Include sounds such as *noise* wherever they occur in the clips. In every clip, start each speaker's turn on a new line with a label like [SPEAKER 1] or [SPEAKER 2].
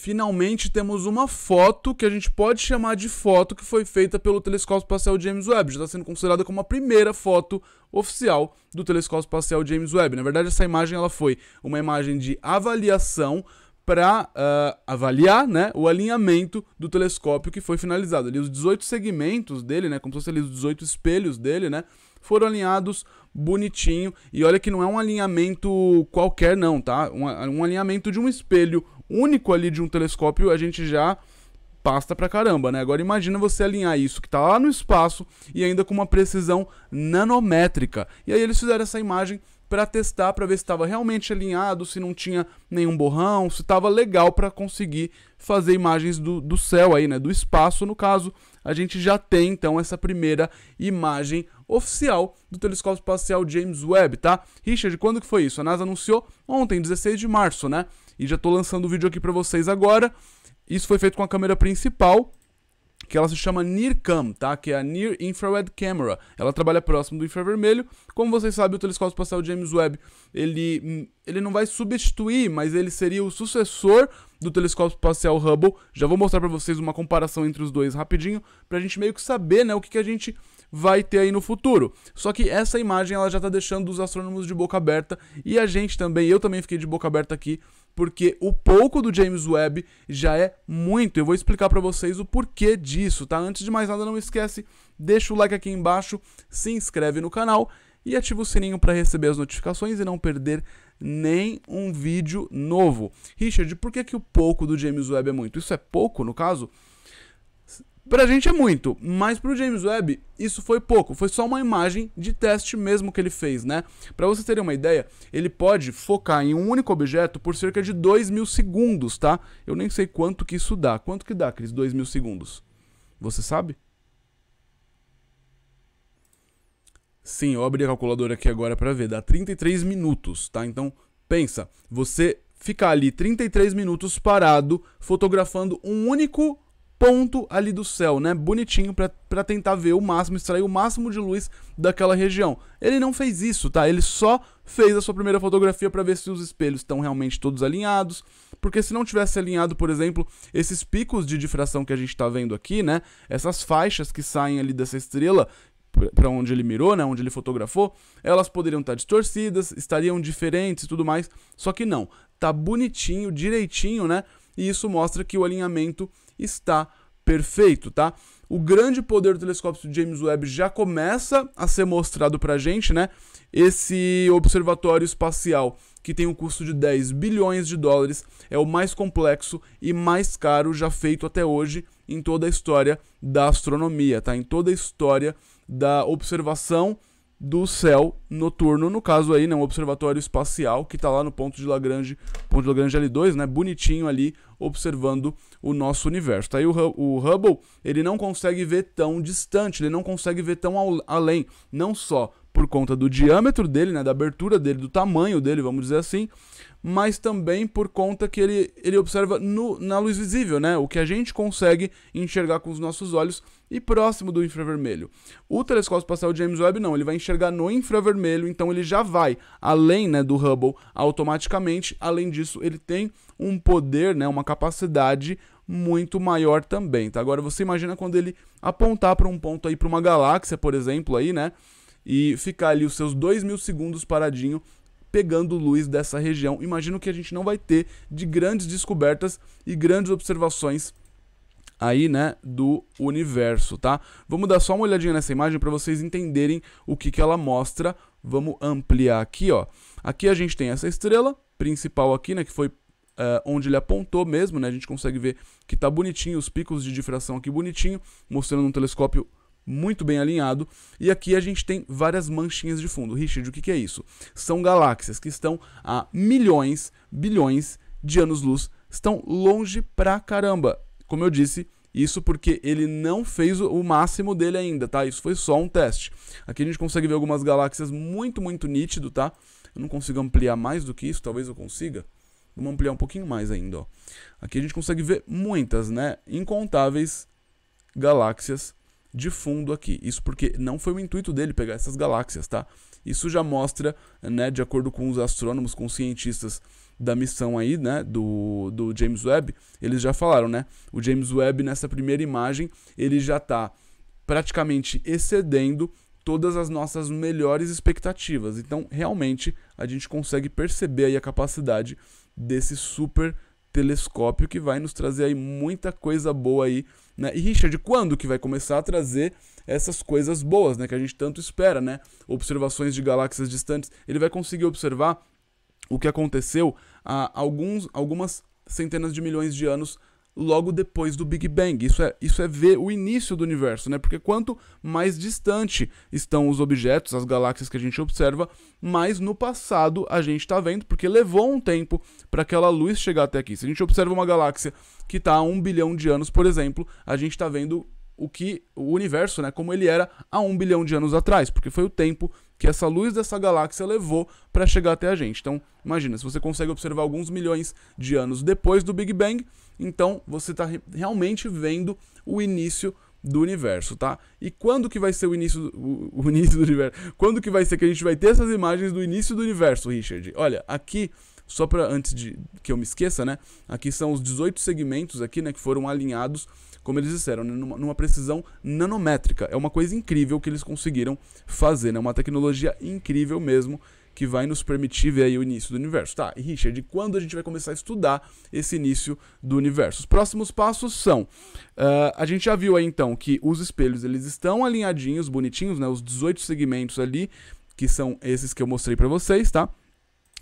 [SPEAKER 1] finalmente temos uma foto que a gente pode chamar de foto que foi feita pelo telescópio espacial James Webb. Já está sendo considerada como a primeira foto oficial do telescópio espacial James Webb. Na verdade, essa imagem ela foi uma imagem de avaliação para uh, ah, avaliar né, o alinhamento do telescópio que foi finalizado. Ali, os 18 segmentos dele, né, como se fossem os 18 espelhos dele, né, foram alinhados bonitinho. E olha que não é um alinhamento qualquer, não, tá? Um, um alinhamento de um espelho único ali de um telescópio, a gente já pasta pra caramba, né? Agora imagina você alinhar isso que tá lá no espaço e ainda com uma precisão nanométrica. E aí eles fizeram essa imagem para testar para ver se estava realmente alinhado, se não tinha nenhum borrão, se estava legal para conseguir fazer imagens do, do céu aí, né? Do espaço, no caso, a gente já tem então essa primeira imagem oficial do telescópio espacial James Webb, tá? Richard, quando que foi isso? A NASA anunciou ontem, 16 de março, né? E já tô lançando o vídeo aqui para vocês agora. Isso foi feito com a câmera principal, que ela se chama NIRCam, tá? Que é a Near Infrared Camera. Ela trabalha próximo do infravermelho. Como vocês sabem, o telescópio espacial James Webb, ele, hum, ele não vai substituir, mas ele seria o sucessor do telescópio espacial Hubble. Já vou mostrar para vocês uma comparação entre os dois rapidinho, para a gente meio que saber, né, o que, que a gente vai ter aí no futuro. Só que essa imagem ela já está deixando os astrônomos de boca aberta e a gente também, eu também fiquei de boca aberta aqui porque o pouco do James Webb já é muito. Eu vou explicar para vocês o porquê disso, tá? Antes de mais nada, não esquece, deixa o like aqui embaixo, se inscreve no canal e ativa o sininho para receber as notificações e não perder nem um vídeo novo. Richard, por que, que o pouco do James Webb é muito? Isso é pouco, no caso? Pra gente é muito, mas pro James Webb isso foi pouco, foi só uma imagem de teste mesmo que ele fez, né? Para vocês terem uma ideia, ele pode focar em um único objeto por cerca de 2 mil segundos, tá? Eu nem sei quanto que isso dá. Quanto que dá, aqueles 2 mil segundos? Você sabe? Sim, eu abri a calculadora aqui agora para ver, dá 33 minutos, tá? Então, pensa, você ficar ali 33 minutos parado fotografando um único objeto ponto ali do céu, né? Bonitinho para tentar ver o máximo, extrair o máximo de luz daquela região. Ele não fez isso, tá? Ele só fez a sua primeira fotografia para ver se os espelhos estão realmente todos alinhados, porque se não tivesse alinhado, por exemplo, esses picos de difração que a gente está vendo aqui, né? Essas faixas que saem ali dessa estrela, para onde ele mirou, né, onde ele fotografou, elas poderiam estar tá distorcidas, estariam diferentes e tudo mais, só que não. Tá bonitinho, direitinho, né? E isso mostra que o alinhamento está perfeito, tá? O grande poder do telescópio do James Webb já começa a ser mostrado pra gente, né? Esse observatório espacial, que tem um custo de 10 bilhões de dólares, é o mais complexo e mais caro já feito até hoje em toda a história da astronomia, tá? Em toda a história da observação do céu noturno, no caso aí, né, um observatório espacial que está lá no ponto de Lagrange, ponto de Lagrange L2, né, bonitinho ali, observando o nosso universo. Tá aí o, o Hubble, ele não consegue ver tão distante, ele não consegue ver tão ao, além, não só por conta do diâmetro dele, né, da abertura dele, do tamanho dele, vamos dizer assim, mas também por conta que ele, ele observa no, na luz visível, né, o que a gente consegue enxergar com os nossos olhos e próximo do infravermelho. O telescópio espacial James Webb não, ele vai enxergar no infravermelho, então ele já vai além né, do Hubble automaticamente. Além disso, ele tem um poder, né, uma capacidade muito maior também. Tá? Agora você imagina quando ele apontar para um ponto aí para uma galáxia, por exemplo, aí, né? e ficar ali os seus 2 mil segundos paradinho pegando luz dessa região. Imagino que a gente não vai ter de grandes descobertas e grandes observações aí, né, do universo, tá? Vamos dar só uma olhadinha nessa imagem para vocês entenderem o que, que ela mostra. Vamos ampliar aqui, ó. Aqui a gente tem essa estrela principal aqui, né, que foi Uh, onde ele apontou mesmo, né? A gente consegue ver que tá bonitinho, os picos de difração aqui bonitinho, mostrando um telescópio muito bem alinhado. E aqui a gente tem várias manchinhas de fundo. Richard, o que, que é isso? São galáxias que estão a milhões, bilhões de anos-luz, estão longe pra caramba. Como eu disse, isso porque ele não fez o máximo dele ainda, tá? Isso foi só um teste. Aqui a gente consegue ver algumas galáxias muito, muito nítido, tá? Eu não consigo ampliar mais do que isso, talvez eu consiga. Vamos ampliar um pouquinho mais ainda, ó. Aqui a gente consegue ver muitas, né? Incontáveis galáxias de fundo aqui. Isso porque não foi o intuito dele pegar essas galáxias, tá? Isso já mostra, né, de acordo com os astrônomos, com os cientistas da missão aí, né, do, do James Webb, eles já falaram, né? O James Webb nessa primeira imagem, ele já está praticamente excedendo todas as nossas melhores expectativas. Então, realmente, a gente consegue perceber aí a capacidade desse super telescópio que vai nos trazer aí muita coisa boa aí né? E Richard, quando que vai começar a trazer essas coisas boas, né? Que a gente tanto espera, né? Observações de galáxias distantes. Ele vai conseguir observar o que aconteceu há alguns, algumas centenas de milhões de anos logo depois do Big Bang. Isso é, isso é ver o início do universo, né? Porque quanto mais distante estão os objetos, as galáxias que a gente observa, mais no passado a gente está vendo, porque levou um tempo para aquela luz chegar até aqui. Se a gente observa uma galáxia que está a um bilhão de anos, por exemplo, a gente está vendo o que o universo, né, como ele era há um bilhão de anos atrás, porque foi o tempo que essa luz dessa galáxia levou para chegar até a gente. Então, imagina, se você consegue observar alguns milhões de anos depois do Big Bang, então você está re realmente vendo o início do universo, tá? E quando que vai ser o início, do, o, o *laughs* início do universo? Quando que vai ser que a gente vai ter essas imagens do início do universo, Richard? Olha, aqui só para antes de que eu me esqueça, né? Aqui são os 18 segmentos aqui, né, que foram alinhados, como eles disseram, né, numa, numa, precisão nanométrica. É uma coisa incrível que eles conseguiram fazer, né? Uma tecnologia incrível mesmo que vai nos permitir ver aí o início do universo. Tá, e Richard, quando a gente vai começar a estudar esse início do universo? Os próximos passos são, uh, a gente já viu aí então que os espelhos eles estão alinhadinhos, bonitinhos, né? Os 18 segmentos ali, que são esses que eu mostrei para vocês, tá?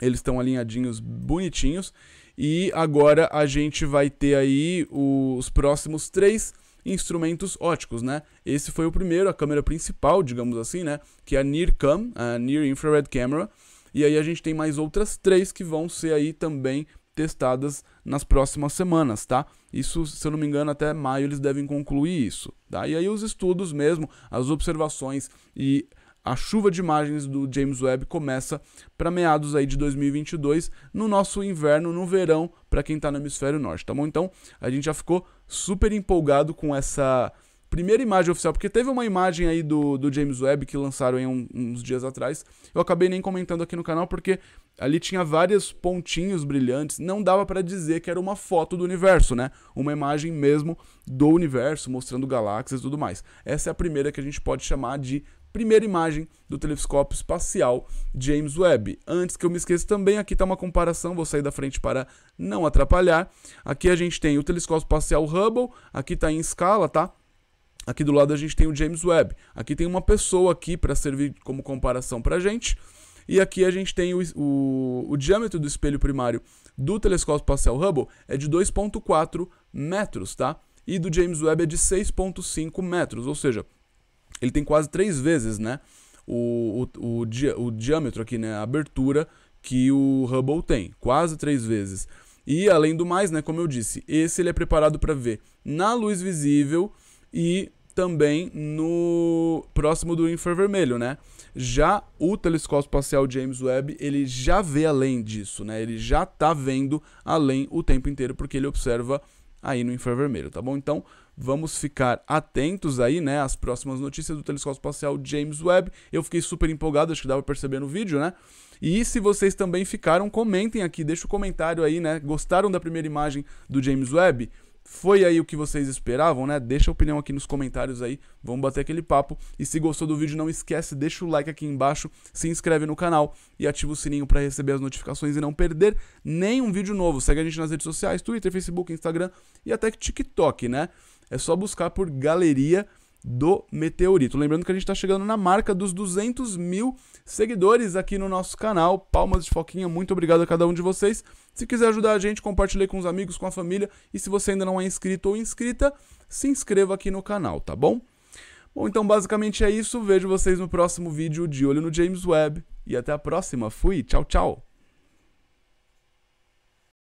[SPEAKER 1] Eles estão alinhadinhos, bonitinhos. E agora a gente vai ter aí os próximos três instrumentos óticos, né? Esse foi o primeiro, a câmera principal, digamos assim, né? Que é a NIRCAM, a Near Infrared Camera. E aí a gente tem mais outras três que vão ser aí também testadas nas próximas semanas, tá? Isso, se eu não me engano, até maio eles devem concluir isso, tá? E aí os estudos mesmo, as observações e a chuva de imagens do James Webb começa para meados aí de 2022, no nosso inverno, no verão, para quem está no hemisfério norte, tá bom? Então, a gente já ficou super empolgado com essa primeira imagem oficial, porque teve uma imagem aí do, do James Webb que lançaram aí um, uns dias atrás. Eu acabei nem comentando aqui no canal porque ali tinha vários pontinhos brilhantes, não dava para dizer que era uma foto do universo, né? Uma imagem mesmo do universo, mostrando galáxias e tudo mais. Essa é a primeira que a gente pode chamar de primeira imagem do telescópio espacial James Webb. Antes que eu me esqueça também, aqui está uma comparação, vou sair da frente para não atrapalhar. Aqui a gente tem o telescópio espacial Hubble, aqui está em escala, tá? Aqui do lado a gente tem o James Webb. Aqui tem uma pessoa aqui para servir como comparação para a gente. E aqui a gente tem o, o, o, diâmetro do espelho primário do telescópio espacial Hubble é de 2.4 metros, tá? E do James Webb é de 6.5 metros, ou seja, ele tem quase três vezes, né? O, o, o, dia, o diâmetro aqui, né? A abertura que o Hubble tem, quase três vezes. E além do mais, né, como eu disse, esse ele é preparado para ver na luz visível e também no próximo do infravermelho, né? Já o telescópio espacial James Webb, ele já vê além disso, né? Ele já tá vendo além o tempo inteiro porque ele observa aí no infravermelho, tá bom? Então, Vamos ficar atentos aí, né, às próximas notícias do telescópio espacial James Webb. Eu fiquei super empolgado, acho que dava pra perceber no vídeo, né? E se vocês também ficaram, comentem aqui, deixa o um comentário aí, né? Gostaram da primeira imagem do James Webb? Foi aí o que vocês esperavam, né? Deixa a opinião aqui nos comentários aí, vamos bater aquele papo. E se gostou do vídeo, não esquece, deixa o like aqui embaixo, se inscreve no canal e ativa o sininho para receber as notificações e não perder nenhum vídeo novo. Segue a gente nas redes sociais, Twitter, Facebook, Instagram e até TikTok, né? É só buscar por Galeria do Meteorito. Lembrando que a gente está chegando na marca dos 200 mil seguidores aqui no nosso canal. Palmas de Foquinha, muito obrigado a cada um de vocês. Se quiser ajudar a gente, compartilhe com os amigos, com a família. E se você ainda não é inscrito ou inscrita, se inscreva aqui no canal, tá bom? Bom, então basicamente é isso. Vejo vocês no próximo vídeo de Olho no James Webb. E até a próxima. Fui, tchau, tchau.